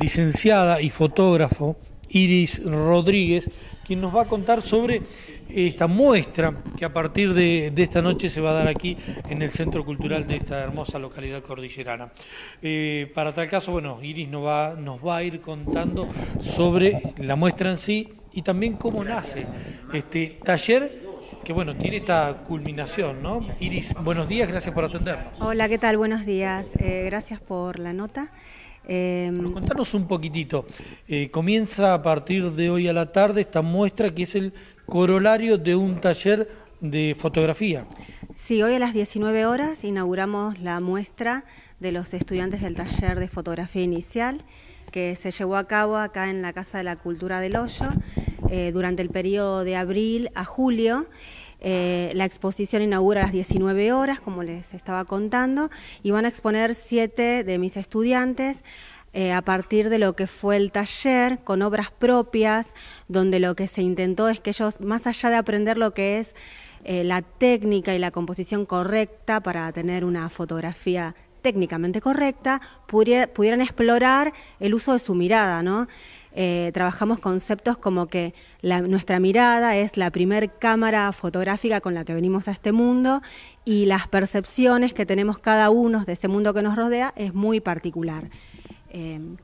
licenciada y fotógrafo Iris Rodríguez, quien nos va a contar sobre esta muestra que a partir de, esta noche se va a dar aquí en el Centro Cultural de esta hermosa localidad cordillerana. Eh, para tal caso, bueno, Iris nos va, nos va a ir contando sobre la muestra en sí y también cómo nace este taller que bueno, tiene esta culminación, ¿no? Iris, buenos días, gracias por atendernos. Hola, ¿qué tal? Buenos días, eh, gracias por la nota. Eh, contanos un poquitito. Eh, comienza a partir de hoy a la tarde esta muestra que es el corolario de un taller de fotografía. Sí, hoy a las 19 horas inauguramos la muestra de los estudiantes del taller de fotografía inicial que se llevó a cabo acá en la Casa de la Cultura del Hoyo. Eh, durante el periodo de abril a julio. Eh, la exposición inaugura a las 19 horas, como les estaba contando, y van a exponer siete de mis estudiantes eh, a partir de lo que fue el taller, con obras propias, donde lo que se intentó es que ellos, más allá de aprender lo que es la técnica y la composición correcta para tener una fotografía técnicamente correcta, pudieran explorar el uso de su mirada, ¿no? Eh, trabajamos conceptos como que nuestra mirada es la primer cámara fotográfica con la que venimos a este mundo y las percepciones que tenemos cada uno de ese mundo que nos rodea es muy particular. Em,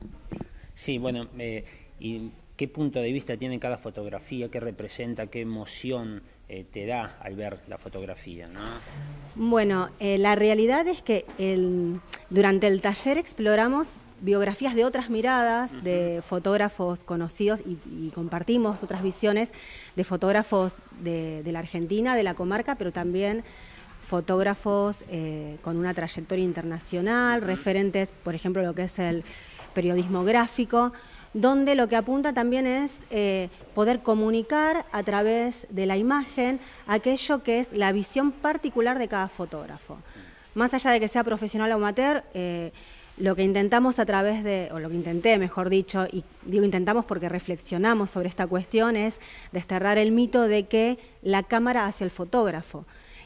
sí. bueno, eh, y qué punto de vista tiene cada fotografía, qué representa, qué emoción eh, te da al ver la fotografía? ¿no? Bueno, eh, la realidad es que durante el taller exploramos biografías de otras miradas, de fotógrafos conocidos y, compartimos otras visiones de fotógrafos de, la Argentina, de la comarca, pero también fotógrafos eh, con una trayectoria internacional, referentes, por ejemplo, lo que es el periodismo gráfico donde lo que apunta también es eh, poder comunicar a través de la imagen aquello que es la visión particular de cada fotógrafo. Más allá de que sea profesional o amateur, eh, lo que intentamos a través de, o lo que intenté, mejor dicho, y digo intentamos porque reflexionamos sobre esta cuestión, es desterrar el mito de que la cámara hace el fotógrafo.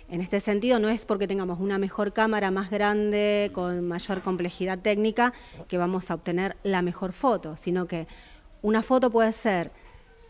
En este sentido, no es porque tengamos una mejor cámara más grande, con mayor complejidad técnica, que vamos a obtener la mejor foto, sino que una foto puede ser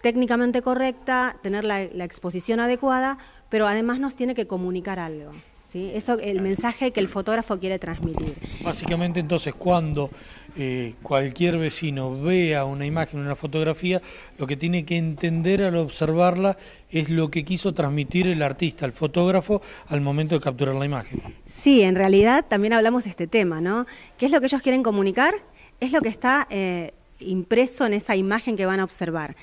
técnicamente correcta, tener la, exposición adecuada, pero además nos tiene que comunicar algo. Eso el mensaje que el fotógrafo quiere transmitir. Básicamente entonces cuando eh, cualquier vecino vea una imagen, una fotografía, lo que tiene que entender al observarla es lo que quiso transmitir el artista, el fotógrafo, al momento de capturar la imagen. Sí, en realidad también hablamos de este tema, ¿no? ¿Qué es lo que ellos quieren comunicar? Es lo que está... Eh, impreso en esa imagen que van a observar.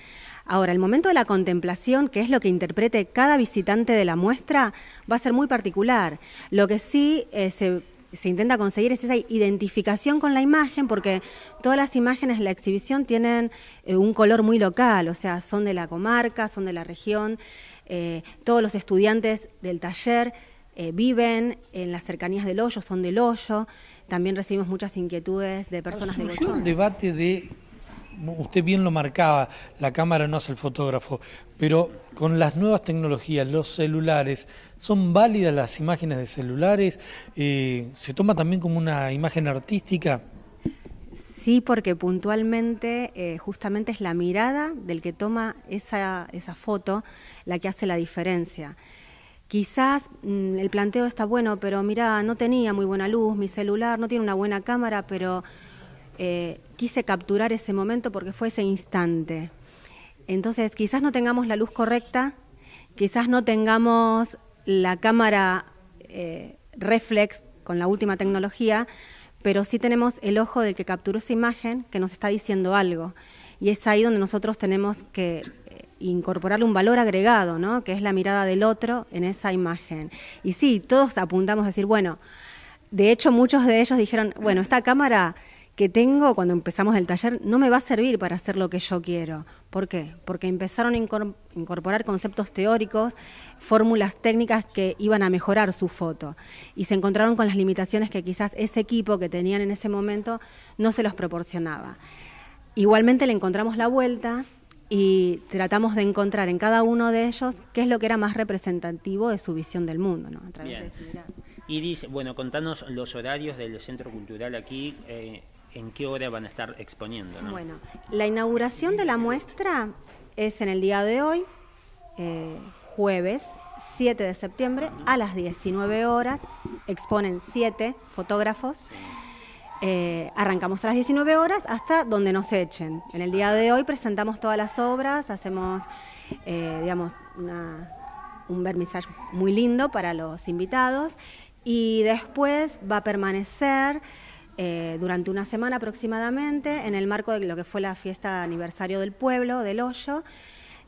Ahora, el momento de la contemplación, que es lo que interprete cada visitante de la muestra, va a ser muy particular. Lo que sí eh, se intenta conseguir es esa identificación con la imagen, porque todas las imágenes de la exhibición tienen eh, un color muy local, o sea, son de la comarca, son de la región, eh, todos los estudiantes del taller viven en las cercanías del hoyo, son del hoyo, también recibimos muchas inquietudes de personas de el debate de usted bien lo marcaba, la cámara no hace el fotógrafo, pero con las nuevas tecnologías, los celulares, ¿son válidas las imágenes de celulares? Eh, ¿Se toma también como una imagen artística? Sí, porque puntualmente eh, justamente es la mirada del que toma esa, foto la que hace la diferencia. Quizás mm, el planteo está bueno, pero mira, no tenía muy buena luz, mi celular no tiene una buena cámara, pero eh, quise capturar ese momento porque fue ese instante. Entonces, quizás no tengamos la luz correcta, quizás no tengamos la cámara eh, reflex con la última tecnología, pero sí tenemos el ojo del que capturó esa imagen que nos está diciendo algo. Y es ahí donde nosotros tenemos que eh, incorporarle un valor agregado, ¿no? que es la mirada del otro en esa imagen. Y sí, todos apuntamos a decir, bueno, de hecho muchos de ellos dijeron, bueno, esta cámara que tengo cuando empezamos el taller no me va a servir para hacer lo que yo quiero. ¿Por qué? Porque empezaron a incorporar conceptos teóricos, fórmulas técnicas que iban a mejorar su foto y se encontraron con las limitaciones que quizás ese equipo que tenían en ese momento no se los proporcionaba. Igualmente le encontramos la vuelta y tratamos de encontrar en cada uno de ellos qué es lo que era más representativo de su visión del mundo, ¿no? A bueno, contanos los horarios del Centro Cultural aquí. Eh, en qué hora van a estar exponiendo. Bueno, la inauguración de la muestra es en el día de hoy, eh, jueves 7 de septiembre, a las 19 horas. Exponen siete fotógrafos. Eh, arrancamos a las 19 horas hasta donde nos echen. En el día de hoy presentamos todas las obras, hacemos, eh, digamos, un vernizaje muy lindo para los invitados y después va a permanecer eh, durante una semana aproximadamente en el marco de lo que fue la fiesta de aniversario del pueblo, del hoyo.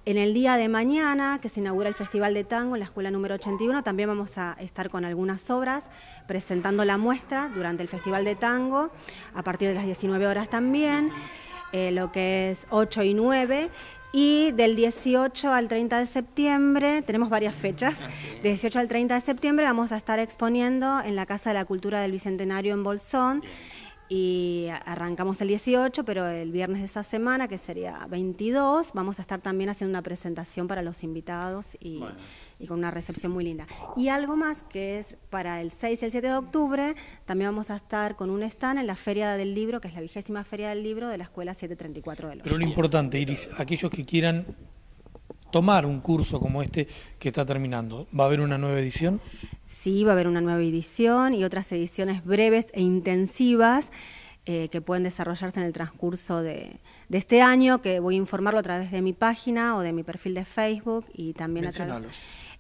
En el día de mañana, que se inaugura el Festival de Tango en la Escuela número 81, también vamos a estar con algunas obras presentando la muestra durante el Festival de Tango, a partir de las 19 horas también, eh, lo que es 8 y 9, y del 18 al 30 de septiembre, tenemos varias fechas, ah, del 18 al 30 de septiembre vamos a estar exponiendo en la Casa de la Cultura del Bicentenario en Bolsón. Y arrancamos el 18, pero el viernes de esa semana, que sería 22, vamos a estar también haciendo una presentación para los invitados y, con una recepción muy linda. Y algo más que es para el 6 y el 7 de octubre, también vamos a estar con un stand en la Feria del Libro, que es la vigésima Feria del Libro de la Escuela 734 de los Pero lo importante, Iris, aquellos que quieran tomar un curso como este que está terminando. ¿Va a haber una nueva edición? Sí, va a haber una nueva edición y otras ediciones breves e intensivas. Eh, que pueden desarrollarse en el transcurso de, este año, que voy a informarlo a través de mi página o de mi perfil de Facebook y también a través de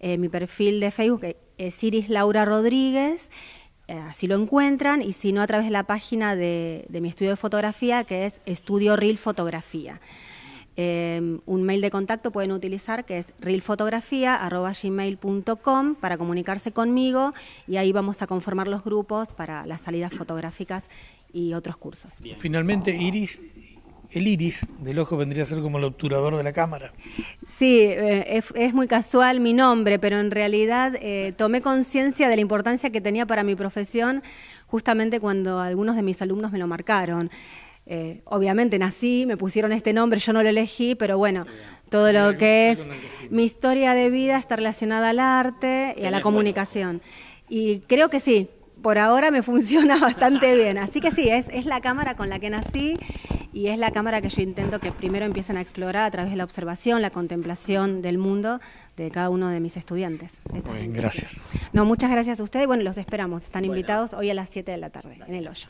eh, mi perfil de Facebook, es Iris Laura Rodríguez, eh, así lo encuentran, y si no a través de la página de, de mi estudio de fotografía, que es Estudio Real Fotografía. Em, un mail de contacto pueden utilizar que es realfotografía.gmail.com para comunicarse conmigo y ahí vamos a conformar los grupos para las salidas fotográficas y otros cursos. Finalmente, Iris, el iris del ojo vendría a ser como el obturador de la cámara. Sí, eh, es, muy casual mi nombre, pero en realidad eh, tomé conciencia de la importancia que tenía para mi profesión justamente cuando algunos de mis alumnos me lo marcaron. Eh, obviamente nací, me pusieron este nombre, yo no lo elegí, pero bueno, todo lo que es mi historia de vida está relacionada al arte y a la comunicación. Y creo que sí, por ahora me funciona bastante bien. Así que sí, es, la cámara con la que nací y es la cámara que yo intento que primero empiecen a explorar a través de la observación, la contemplación del mundo de cada uno de mis estudiantes. gracias. No, muchas gracias a ustedes. Bueno, los esperamos. Están invitados hoy a las 7 de la tarde en el hoyo.